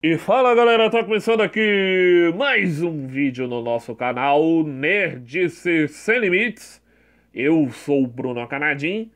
E fala galera, tá começando aqui mais um vídeo no nosso canal Nerdice Sem Limites. Eu sou o Bruno Canadim.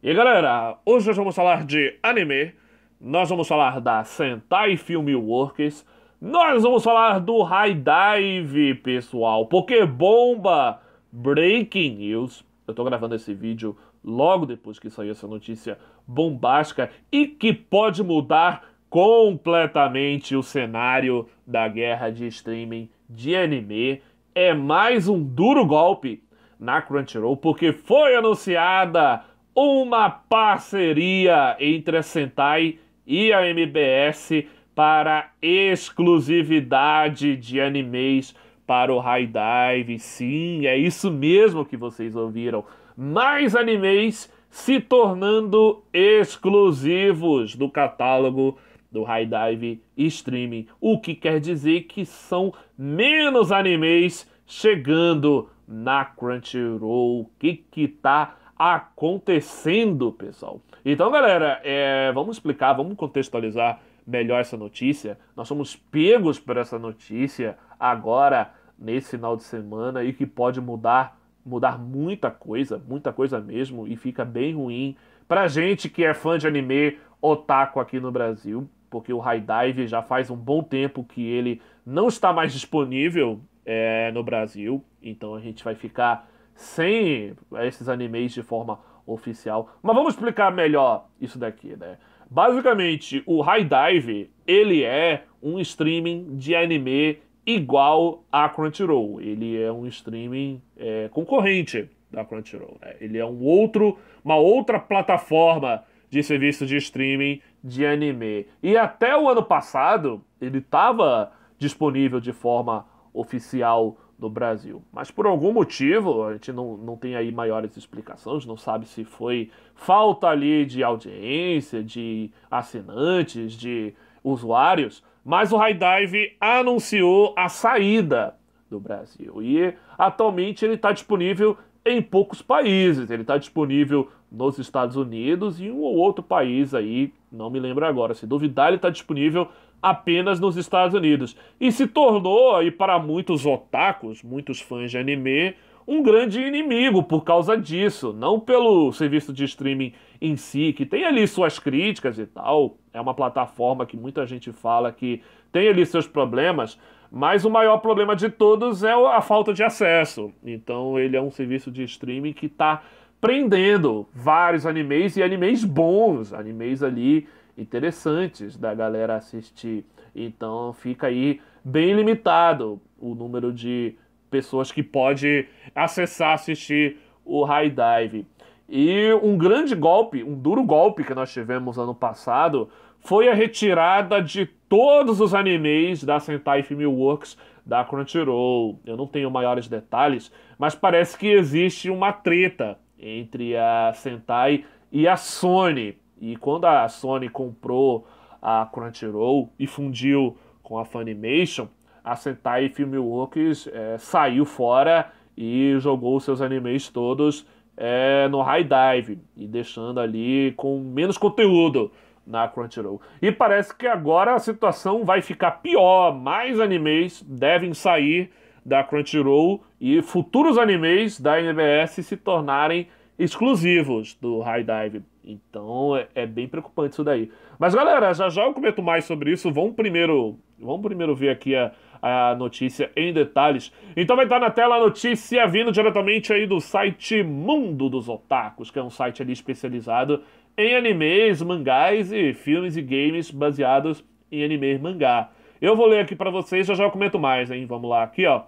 E galera, hoje nós vamos falar de anime, nós vamos falar da Sentai Film Works, nós vamos falar do High Dive, pessoal, porque bomba, breaking news. Eu tô gravando esse vídeo logo depois que saiu essa notícia bombástica e que pode mudar completamente o cenário da guerra de streaming de anime. É mais um duro golpe na Crunchyroll, porque foi anunciada uma parceria entre a Sentai e a MBS para exclusividade de animes para o High Dive. Sim, é isso mesmo que vocês ouviram. Mais animes se tornando exclusivos do catálogo do High Dive e Streaming, o que quer dizer que são menos animes chegando na Crunchyroll. O que que tá acontecendo, pessoal? Então, galera, é, vamos explicar, vamos contextualizar melhor essa notícia. Nós somos pegos por essa notícia agora nesse final de semana e que pode mudar mudar muita coisa, muita coisa mesmo e fica bem ruim pra gente que é fã de anime otaku aqui no Brasil porque o High Dive já faz um bom tempo que ele não está mais disponível é, no Brasil, então a gente vai ficar sem esses animes de forma oficial. Mas vamos explicar melhor isso daqui, né? Basicamente, o High Dive, ele é um streaming de anime igual a Crunchyroll. Ele é um streaming é, concorrente da Crunchyroll. Né? Ele é um outro, uma outra plataforma de serviço de streaming de anime. E até o ano passado, ele estava disponível de forma oficial no Brasil. Mas por algum motivo, a gente não, não tem aí maiores explicações, não sabe se foi falta ali de audiência, de assinantes, de usuários, mas o High Dive anunciou a saída do Brasil. E atualmente ele está disponível em poucos países. Ele está disponível nos Estados Unidos e um ou outro país aí, não me lembro agora. Se duvidar, ele está disponível apenas nos Estados Unidos. E se tornou, aí para muitos otakus, muitos fãs de anime, um grande inimigo por causa disso. Não pelo serviço de streaming em si, que tem ali suas críticas e tal. É uma plataforma que muita gente fala que tem ali seus problemas. Mas o maior problema de todos é a falta de acesso. Então ele é um serviço de streaming que está prendendo vários animes e animes bons, animes ali interessantes da galera assistir. Então fica aí bem limitado o número de pessoas que pode acessar, assistir o High Dive. E um grande golpe, um duro golpe que nós tivemos ano passado foi a retirada de todos os animes da Sentai Filmworks da Crunchyroll. Eu não tenho maiores detalhes, mas parece que existe uma treta entre a Sentai e a Sony. E quando a Sony comprou a Crunchyroll e fundiu com a Funimation, a Sentai Filmworks é, saiu fora e jogou seus animes todos é, no High Dive e deixando ali com menos conteúdo na Crunchyroll. E parece que agora a situação vai ficar pior, mais animes devem sair da Crunchyroll e futuros animes da NBS se tornarem exclusivos do High Dive. Então é, é, bem preocupante isso daí. Mas galera, já já eu comento mais sobre isso. Vamos primeiro, vamos primeiro ver aqui a, a notícia em detalhes. Então vai estar na tela a notícia vindo diretamente aí do site Mundo dos Otakus, que é um site ali especializado em animes, mangás e filmes e games baseados em anime e mangá. Eu vou ler aqui para vocês, já já eu comento mais, hein? Vamos lá, aqui, ó.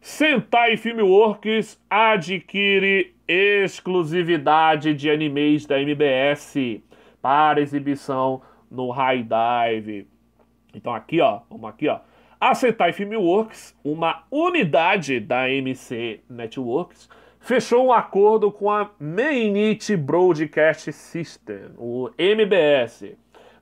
Sentai Filmworks adquire exclusividade de animes da MBS para exibição no High Dive. Então aqui, ó, vamos aqui, ó. A Sentai Filmworks, uma unidade da MC Networks, fechou um acordo com a Mainichi Broadcast System, o MBS,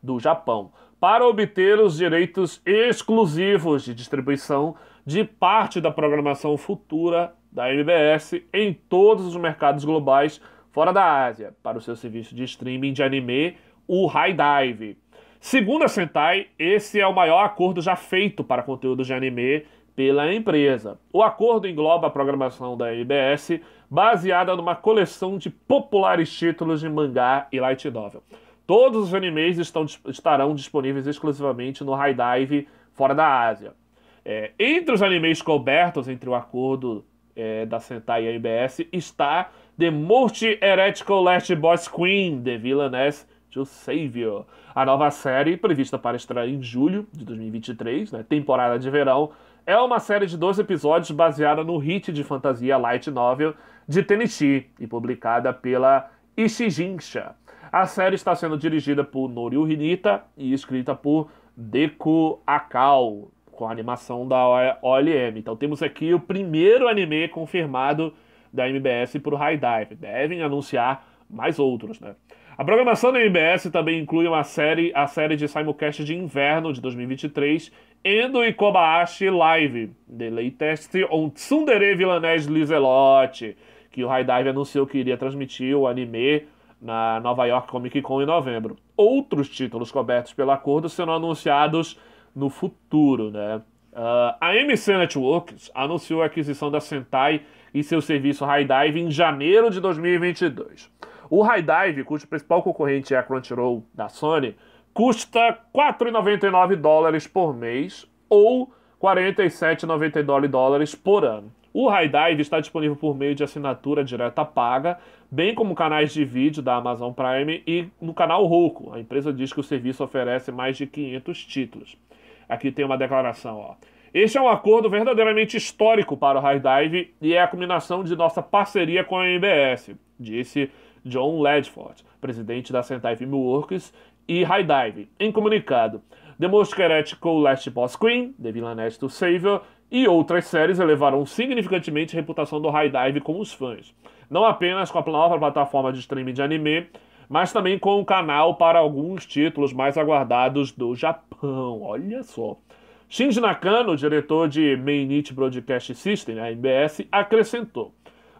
do Japão, para obter os direitos exclusivos de distribuição de parte da programação futura da MBS em todos os mercados globais fora da Ásia, para o seu serviço de streaming de anime, o High Dive. Segundo a Sentai, esse é o maior acordo já feito para conteúdo de anime pela empresa. O acordo engloba a programação da MBS baseada numa coleção de populares títulos de mangá e light novel. Todos os animes estão, estarão disponíveis exclusivamente no High Dive fora da Ásia. É, entre os animes cobertos entre o acordo é, da Sentai e a IBS está The Multi Heretical Last Boss Queen, The Villainess to Savior. A nova série, prevista para estrear em julho de 2023, né, temporada de verão, é uma série de dois episódios baseada no hit de fantasia light novel de Tennessee e publicada pela Ishijinsha. A série está sendo dirigida por Norio Hinita e escrita por Deku Akal, com a animação da OLM. Então temos aqui o primeiro anime confirmado da MBS para o High Dive. Devem anunciar mais outros, né? A programação da MBS também inclui uma série, a série de simulcast de inverno de 2023, Endo e Kobayashi Live, The Latest on Tsundere Villanese Liselotte, que o High Dive anunciou que iria transmitir o anime na Nova York Comic Con em novembro. Outros títulos cobertos pelo acordo serão anunciados no futuro, né? Uh, a MC Networks anunciou a aquisição da Sentai e seu serviço High Dive em janeiro de 2022. O High Dive, cujo principal concorrente é a Crunchyroll da Sony, custa 4,99 dólares por mês ou 47,99 dólares por ano. O High Dive está disponível por meio de assinatura direta paga, bem como canais de vídeo da Amazon Prime e no canal Roku. A empresa diz que o serviço oferece mais de 500 títulos. Aqui tem uma declaração, ó. Este é um acordo verdadeiramente histórico para o High Dive e é a combinação de nossa parceria com a MBS, disse John Ledford, presidente da Sentai Filmworks e High Dive, em comunicado. The Most Heretical Last Boss Queen, The Villainess to Savior e outras séries elevaram significativamente a reputação do High Dive com os fãs, não apenas com a nova plataforma de streaming de anime, mas também com o canal para alguns títulos mais aguardados do Japão. Olha só. Shinji Nakano, diretor de Mainichi Broadcast System, né, a MBS, acrescentou: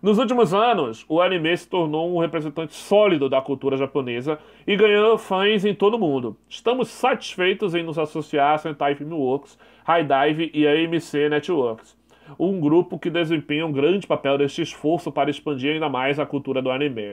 nos últimos anos, o anime se tornou um representante sólido da cultura japonesa e ganhou fãs em todo o mundo. Estamos satisfeitos em nos associar a Sentai Filmworks, High Dive e a AMC Networks, um grupo que desempenha um grande papel neste esforço para expandir ainda mais a cultura do anime.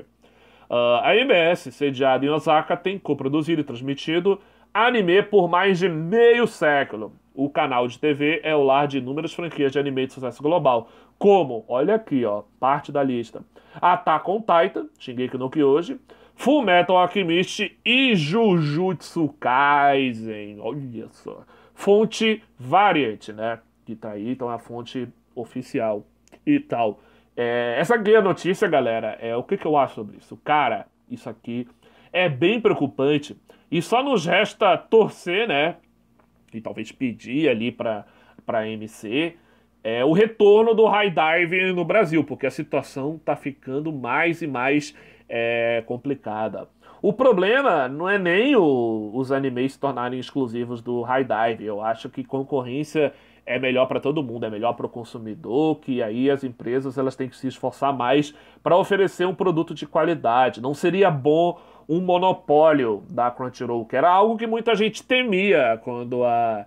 Uh, a AMS, sediada em Osaka, tem co-produzido e transmitido anime por mais de meio século o canal de TV é o lar de inúmeras franquias de anime de sucesso global, como, olha aqui, ó, parte da lista: Attack on Titan, Shingeki no Kyojin, Fullmetal Alchemist e Jujutsu Kaisen. Olha só. Fonte Variant, né? Que tá aí, então é a fonte oficial e tal. É, essa aqui é a notícia, galera. É, o que, que eu acho sobre isso? Cara, isso aqui é bem preocupante. E só nos resta torcer, né? e talvez pedir ali para a MC é o retorno do high dive no Brasil, porque a situação está ficando mais e mais é, complicada. O problema não é nem o, os animes se tornarem exclusivos do high dive, eu acho que concorrência é melhor para todo mundo, é melhor para o consumidor, que aí as empresas elas têm que se esforçar mais para oferecer um produto de qualidade. Não seria bom um monopólio da Crunchyroll, que era algo que muita gente temia quando a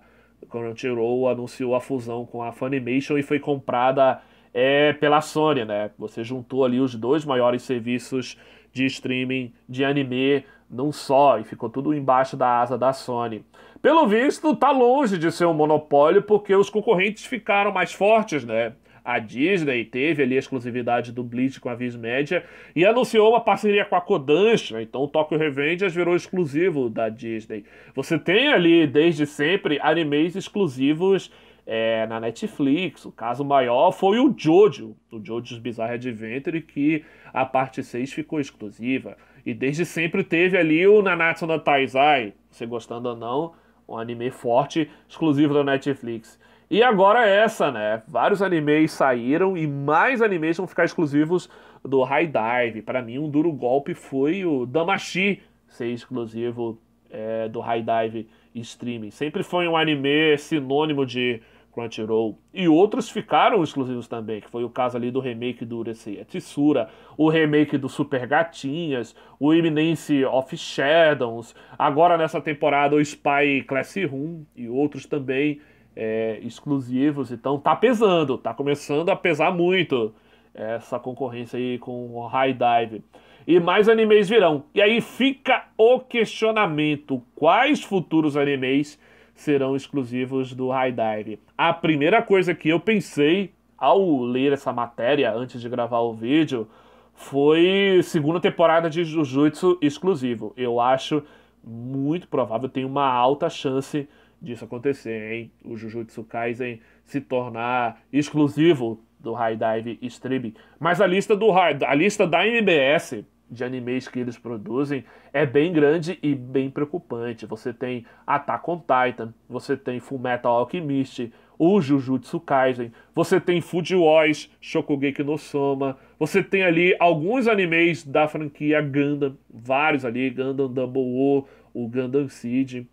Crunchyroll anunciou a fusão com a Funimation e foi comprada é, pela Sony, né? Você juntou ali os dois maiores serviços de streaming de anime não só e ficou tudo embaixo da asa da Sony. Pelo visto, está longe de ser um monopólio porque os concorrentes ficaram mais fortes, né? A Disney teve ali a exclusividade do Bleach com a Viz Media e anunciou uma parceria com a Kodansha, né? então o Tokyo Revengers virou exclusivo da Disney. Você tem ali, desde sempre, animes exclusivos é, na Netflix. O caso maior foi o Jojo, o Jojo's Bizarre Adventure, que a parte 6 ficou exclusiva. E desde sempre teve ali o Nanatsu no Taizai, você gostando ou não, um anime forte, exclusivo da Netflix. E agora essa, né? Vários animes saíram e mais animes vão ficar exclusivos do High Dive. Para mim, um duro golpe foi o Damashi ser exclusivo é, do High Dive Streaming. Sempre foi um anime sinônimo de Crunchyroll. E outros ficaram exclusivos também, que foi o caso ali do remake do Urasei Tissura, o remake do Super Gatinhas, o Eminence of Shadows, agora nessa temporada o Spy Classroom e outros também é, exclusivos. Então tá pesando, tá começando a pesar muito essa concorrência aí com o High Dive. E mais animes virão. E aí fica o questionamento: quais futuros animes serão exclusivos do High Dive. A primeira coisa que eu pensei ao ler essa matéria, antes de gravar o vídeo, foi segunda temporada de Jujutsu exclusivo. Eu acho muito provável, tem uma alta chance disso acontecer, hein? O Jujutsu Kaisen se tornar exclusivo do High Dive Stream. Mas a lista do a lista da MBS de animes que eles produzem é bem grande e bem preocupante. Você tem Attack on Titan, você tem Fullmetal Alchemist, o Jujutsu Kaisen, você tem Food Wars, Shokugeki no Soma, você tem ali alguns animes da franquia Gundam, vários ali, Gundam Double O, o Gundam Seed,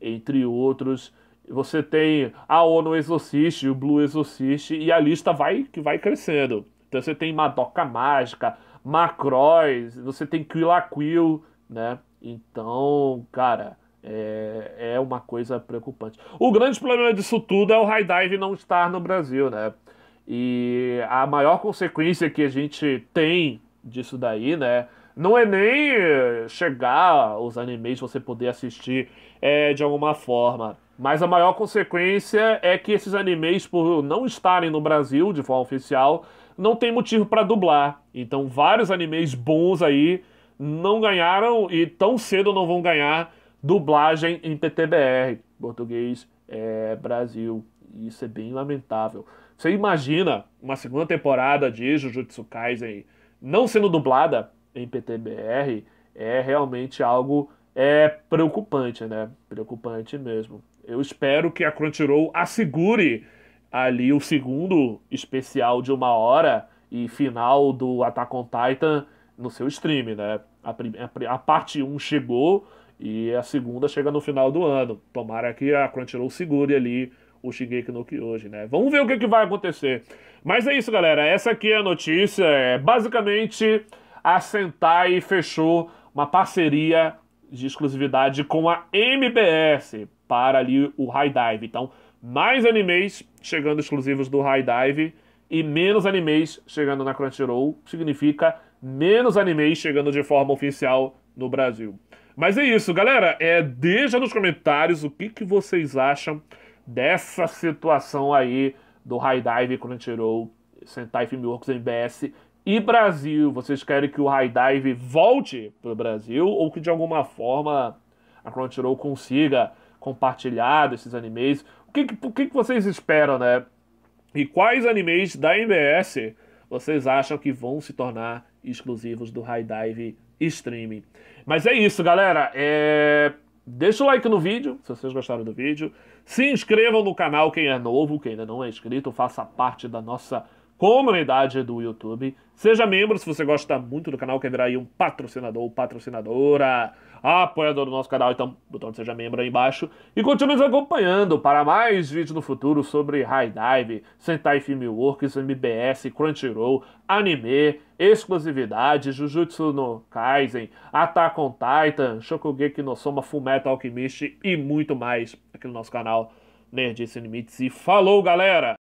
entre outros. Você tem a Ono Exorcist, o Blue Exorcist, e a lista vai que vai crescendo. Então você tem Madoka Mágica, Macross, você tem Quill a Quill, né? Então, cara, é, é uma coisa preocupante. O grande problema disso tudo é o High Dive não estar no Brasil, né? E a maior consequência que a gente tem disso daí, né? Não é nem chegar os animes você poder assistir é, de alguma forma. Mas a maior consequência é que esses animes, por não estarem no Brasil de forma oficial, não tem motivo para dublar. Então vários animes bons aí não ganharam e tão cedo não vão ganhar dublagem em PTBR, português é, Brasil. Isso é bem lamentável. Você imagina uma segunda temporada de Jujutsu Kaisen não sendo dublada em PTBR? É realmente algo é preocupante, né? Preocupante mesmo. Eu espero que a Crunchyroll assegure ali o segundo especial de uma hora e final do Attack on Titan no seu stream, né? A, a, parte 1 chegou e a segunda chega no final do ano. Tomara que a Crunchyroll segure ali o Shingeki no hoje, né? Vamos ver o que, que vai acontecer. Mas é isso, galera. Essa aqui é a notícia. É basicamente a Sentai fechou uma parceria de exclusividade com a MBS para ali o High Dive. Então, mais animes chegando exclusivos do High Dive e menos animes chegando na Crunchyroll, significa menos animes chegando de forma oficial no Brasil. Mas é isso, galera. É, deixa nos comentários o que, que vocês acham dessa situação aí do High Dive Crunchyroll, Sentai Filmworks MBS e Brasil. Vocês querem que o High Dive volte para o Brasil ou que de alguma forma a Crunchyroll consiga compartilhar desses animes? o que, o que vocês esperam, né? E quais animes da MBS vocês acham que vão se tornar exclusivos do High Dive Streaming? Mas é isso, galera. É... Deixa o like no vídeo, se vocês gostaram do vídeo. Se inscrevam no canal quem é novo, quem ainda não é inscrito, faça parte da nossa comunidade do YouTube. Seja membro se você gosta muito do canal, quer virar aí um patrocinador ou patrocinadora apoiador do nosso canal, então botão de seja membro aí embaixo. E continue nos acompanhando para mais vídeos no futuro sobre High Dive, Sentai Filmworks, MBS, Crunchyroll, anime, exclusividade, Jujutsu no Kaisen, Attack on Titan, Shokugeki no Soma, Fullmetal Alchemist e muito mais aqui no nosso canal Nerdice Limites. E falou, galera!